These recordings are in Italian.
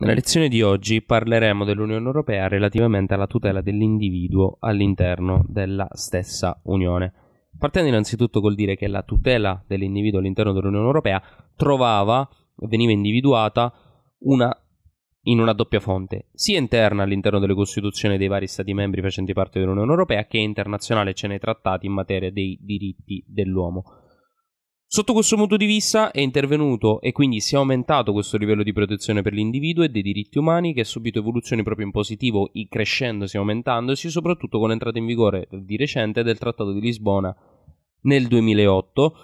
Nella lezione di oggi parleremo dell'Unione Europea relativamente alla tutela dell'individuo all'interno della stessa Unione. Partendo innanzitutto col dire che la tutela dell'individuo all'interno dell'Unione Europea trovava, veniva individuata una, in una doppia fonte, sia interna all'interno delle Costituzioni dei vari Stati membri facenti parte dell'Unione Europea che internazionale, ce cioè nei trattati in materia dei diritti dell'uomo. Sotto questo punto di vista è intervenuto e quindi si è aumentato questo livello di protezione per l'individuo e dei diritti umani che ha subito evoluzioni proprio in positivo, crescendosi, e aumentandosi, soprattutto con l'entrata in vigore di recente del Trattato di Lisbona nel 2008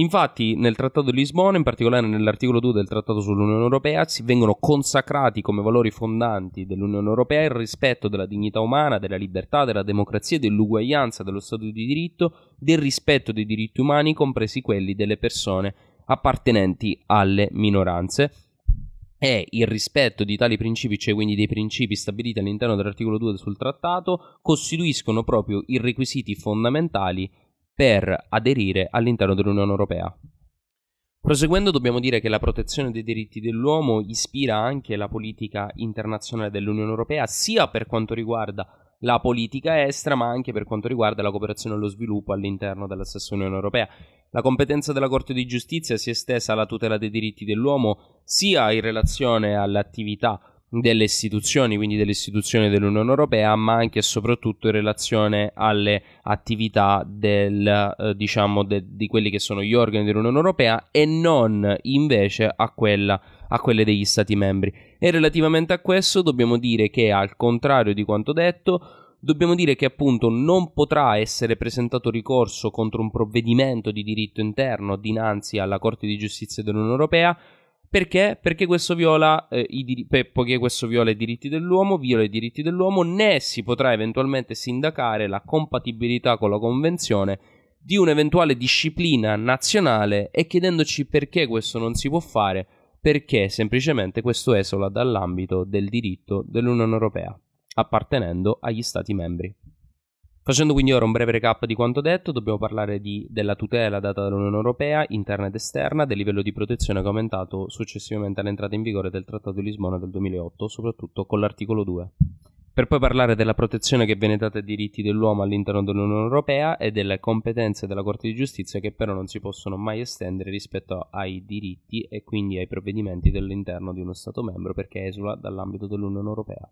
Infatti nel Trattato di Lisbona, in particolare nell'articolo 2 del Trattato sull'Unione Europea, si vengono consacrati come valori fondanti dell'Unione Europea il rispetto della dignità umana, della libertà, della democrazia, dell'uguaglianza, dello Stato di diritto, del rispetto dei diritti umani, compresi quelli delle persone appartenenti alle minoranze. E il rispetto di tali principi, cioè quindi dei principi stabiliti all'interno dell'articolo 2 sul trattato, costituiscono proprio i requisiti fondamentali per aderire all'interno dell'Unione Europea. Proseguendo dobbiamo dire che la protezione dei diritti dell'uomo ispira anche la politica internazionale dell'Unione Europea, sia per quanto riguarda la politica estera, ma anche per quanto riguarda la cooperazione e lo sviluppo all'interno della stessa Unione Europea. La competenza della Corte di giustizia si è estesa alla tutela dei diritti dell'uomo sia in relazione all'attività delle istituzioni, quindi delle istituzioni dell'Unione Europea, ma anche e soprattutto in relazione alle attività del, eh, diciamo de, di quelli che sono gli organi dell'Unione Europea e non invece a, quella, a quelle degli Stati membri. E relativamente a questo dobbiamo dire che, al contrario di quanto detto, dobbiamo dire che appunto non potrà essere presentato ricorso contro un provvedimento di diritto interno dinanzi alla Corte di Giustizia dell'Unione Europea perché? Perché questo, viola, eh, dir- perché questo viola i diritti dell'uomo, viola i diritti dell'uomo, né si potrà eventualmente sindacare la compatibilità con la Convenzione di un'eventuale disciplina nazionale e chiedendoci perché questo non si può fare, perché semplicemente questo esola dall'ambito del diritto dell'Unione Europea, appartenendo agli Stati membri. Facendo quindi ora un breve recap di quanto detto, dobbiamo parlare di, della tutela data dall'Unione Europea, interna ed esterna, del livello di protezione che è aumentato successivamente all'entrata in vigore del Trattato di Lisbona del 2008, soprattutto con l'articolo 2. Per poi parlare della protezione che viene data ai diritti dell'uomo all'interno dell'Unione Europea e delle competenze della Corte di Giustizia che però non si possono mai estendere rispetto ai diritti e quindi ai provvedimenti dell'interno di uno Stato membro perché esula dall'ambito dell'Unione Europea.